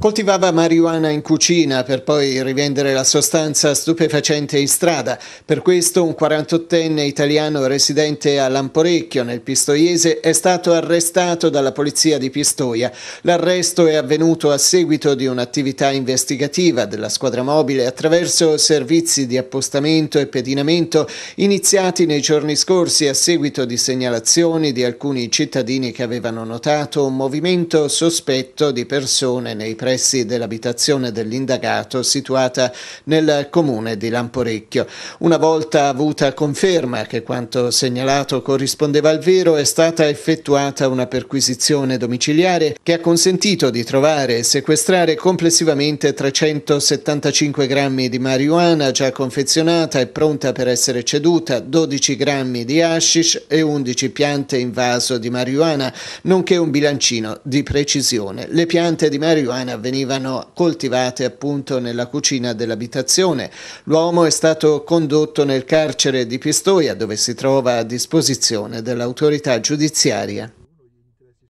Coltivava marijuana in cucina per poi rivendere la sostanza stupefacente in strada. Per questo un 48enne italiano residente a Lamporecchio nel Pistoiese è stato arrestato dalla polizia di Pistoia. L'arresto è avvenuto a seguito di un'attività investigativa della squadra mobile attraverso servizi di appostamento e pedinamento iniziati nei giorni scorsi a seguito di segnalazioni di alcuni cittadini che avevano notato un movimento sospetto di persone nei prezzi pressi dell'abitazione dell'indagato situata nel comune di Lamporecchio. Una volta avuta conferma che quanto segnalato corrispondeva al vero è stata effettuata una perquisizione domiciliare che ha consentito di trovare e sequestrare complessivamente 375 grammi di marijuana già confezionata e pronta per essere ceduta, 12 grammi di hashish e 11 piante in vaso di marijuana, nonché un bilancino di precisione. Le piante di marijuana venivano coltivate appunto nella cucina dell'abitazione. L'uomo è stato condotto nel carcere di Pistoia dove si trova a disposizione dell'autorità giudiziaria.